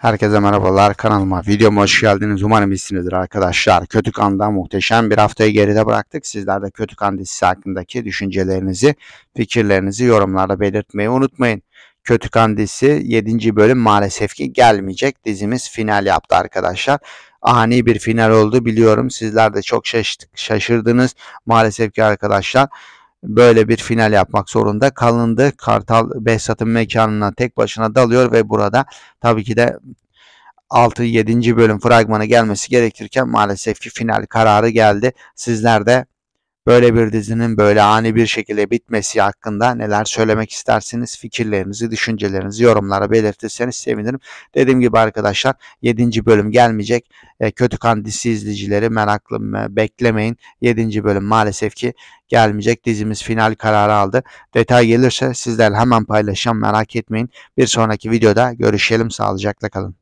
Herkese merhabalar kanalıma videoma hoş geldiniz. Umarım iyisinizdir arkadaşlar. Kötü kanda muhteşem bir haftayı geride bıraktık. Sizler de Kötü Kan dizisi hakkındaki düşüncelerinizi, fikirlerinizi yorumlarda belirtmeyi unutmayın. Kötü Kan dizisi 7. bölüm maalesef ki gelmeyecek. Dizimiz final yaptı arkadaşlar. Ani bir final oldu biliyorum. Sizler de çok şaştık, şaşırdınız maalesef ki arkadaşlar böyle bir final yapmak zorunda kalındı. Kartal Behzat'ın mekanına tek başına dalıyor ve burada tabii ki de 6-7. bölüm fragmanı gelmesi gerekirken maalesef ki final kararı geldi. Sizler de Böyle bir dizinin böyle ani bir şekilde bitmesi hakkında neler söylemek istersiniz? Fikirlerinizi, düşüncelerinizi yorumlara belirtirseniz sevinirim. Dediğim gibi arkadaşlar 7. bölüm gelmeyecek. E, Kötü Kan dizisi izleyicileri meraklı beklemeyin. 7. bölüm maalesef ki gelmeyecek. Dizimiz final kararı aldı. Detay gelirse sizlerle hemen paylaşacağım merak etmeyin. Bir sonraki videoda görüşelim. Sağlıcakla kalın.